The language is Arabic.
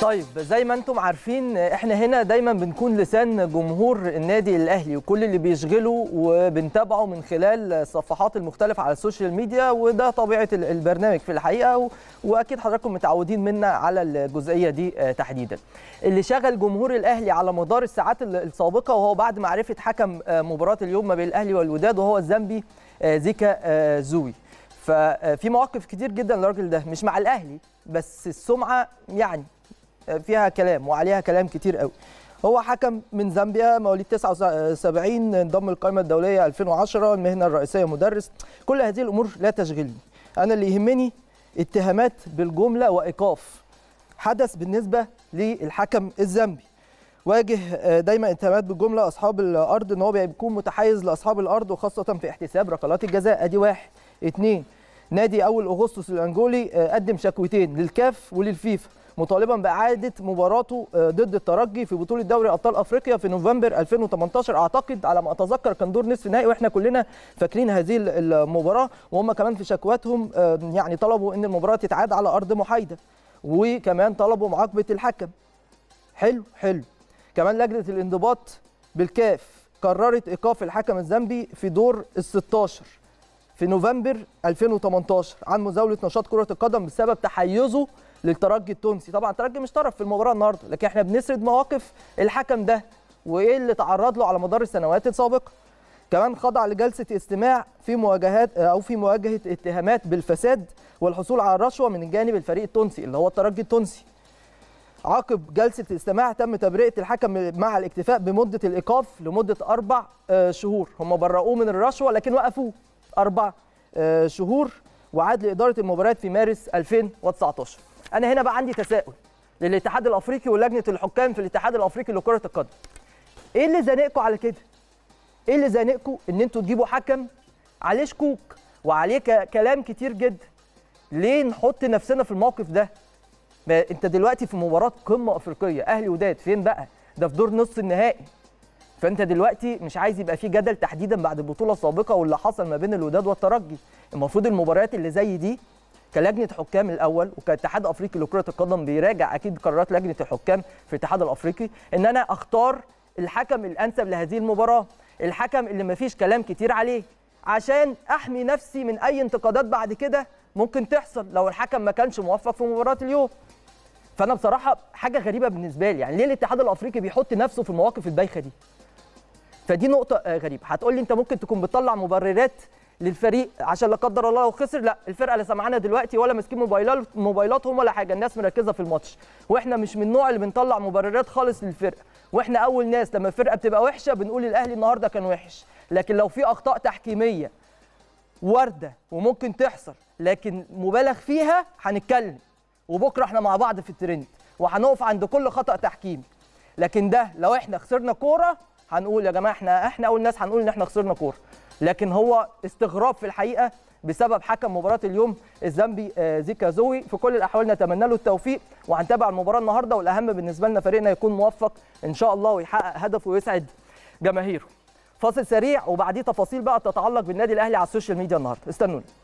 طيب زي ما انتم عارفين احنا هنا دايما بنكون لسان جمهور النادي الاهلي وكل اللي بيشغله وبنتابعه من خلال الصفحات المختلفه على السوشيال ميديا وده طبيعه البرنامج في الحقيقه واكيد حضراتكم متعودين منا على الجزئيه دي آه، تحديدا. اللي شغل جمهور الاهلي على مدار الساعات السابقه وهو بعد معرفه حكم آه، مباراه اليوم ما بين الاهلي والوداد وهو الزامبي آه، زيكا زوي. ففي مواقف كتير جدا للراجل ده مش مع الاهلي بس السمعه يعني آه، فيها كلام وعليها كلام كتير قوي هو حكم من زامبيا مواليد 79 انضم القائمه الدوليه 2010 المهنه الرئيسيه مدرس كل هذه الامور لا تشغلني انا اللي يهمني اتهامات بالجمله وايقاف حدث بالنسبه للحكم الزامبي واجه آه، دايما اتهامات بالجمله اصحاب الارض ان هو بيكون متحيز لاصحاب الارض وخاصه في احتساب ركلات الجزاء ادي واحد اتنين نادي اول اغسطس الانجولي آه، قدم شكوتين للكاف وللفيفا مطالبا باعاده مباراته آه، ضد الترجي في بطوله دوري ابطال افريقيا في نوفمبر 2018 اعتقد على ما اتذكر كان دور نصف نهائي واحنا كلنا فاكرين هذه المباراه وهم كمان في شكواتهم يعني طلبوا ان المباراه تتعاد على ارض محايده وكمان طلبوا معاقبه الحكم حلو حلو كمان لجنه الانضباط بالكاف قررت ايقاف الحكم الزنبي في دور ال 16 في نوفمبر 2018 عن مزاوله نشاط كره القدم بسبب تحيزه للترجي التونسي طبعا الترجي مش طرف في المباراه النهارده لكن احنا بنسرد مواقف الحكم ده وايه اللي تعرض له على مدار السنوات السابقه كمان خضع لجلسه استماع في مواجهات آه، او في مواجهه اتهامات بالفساد والحصول على الرشوه من جانب الفريق التونسي اللي هو الترجي التونسي عقب جلسه الاستماع تم تبرئه الحكم مع الاكتفاء بمده الايقاف لمده اربع آه، شهور هم برؤوه من الرشوه لكن وقفوه أربع آه، شهور وعاد لإدارة المباريات في مارس 2019 أنا هنا بقى عندي تساؤل للاتحاد الأفريقي ولجنة الحكام في الاتحاد الأفريقي لكرة القدم إيه اللي زانقكم على كده؟ إيه اللي زانقكم إن أنتوا تجيبوا حكم عليه شكوك وعليه كلام كتير جدا ليه نحط نفسنا في الموقف ده؟ ما أنت دلوقتي في مباراة قمة أفريقية أهلي وداد فين بقى؟ ده في دور نص النهائي فانت دلوقتي مش عايز يبقى في جدل تحديدا بعد البطوله السابقه واللي حصل ما بين الوداد والترجي المفروض المباريات اللي زي دي كلجنه حكام الاول وكاتحاد افريقي لكره القدم بيراجع اكيد قرارات لجنه الحكام في الاتحاد الافريقي ان انا اختار الحكم الانسب لهذه المباراه الحكم اللي ما فيش كلام كتير عليه عشان احمي نفسي من اي انتقادات بعد كده ممكن تحصل لو الحكم ما كانش موفق في مباراه اليوم فانا بصراحه حاجه غريبه بالنسبه لي يعني ليه الاتحاد الافريقي بيحط نفسه في المواقف البايخه دي فدي نقطه آه، غريبه هتقول لي انت ممكن تكون بتطلع مبررات للفريق عشان لا قدر الله لو خسر لا الفرقه اللي سامعانا دلوقتي ولا ماسكين موبايلات موبايلاتهم ولا حاجه الناس مركزه في الماتش واحنا مش من النوع اللي بنطلع مبررات خالص للفرقه واحنا اول ناس لما الفرقه بتبقى وحشه بنقول الاهلي النهارده كان وحش لكن لو في اخطاء تحكيميه وارده وممكن تحصل لكن مبالغ فيها هنتكلم وبكره احنا مع بعض في الترند وهنقف عند كل خطا تحكيمي لكن ده لو احنا خسرنا كوره هنقول يا جماعه احنا احنا اول ناس هنقول ان احنا خسرنا كوره لكن هو استغراب في الحقيقه بسبب حكم مباراه اليوم الزامبي آه، زيكا زوي في كل الاحوال نتمنى له التوفيق وهنتابع المباراه النهارده والاهم بالنسبه لنا فريقنا يكون موفق ان شاء الله ويحقق هدفه ويسعد جماهيره فاصل سريع وبعديه تفاصيل بقى تتعلق بالنادي الاهلي على السوشيال ميديا النهارده استنوني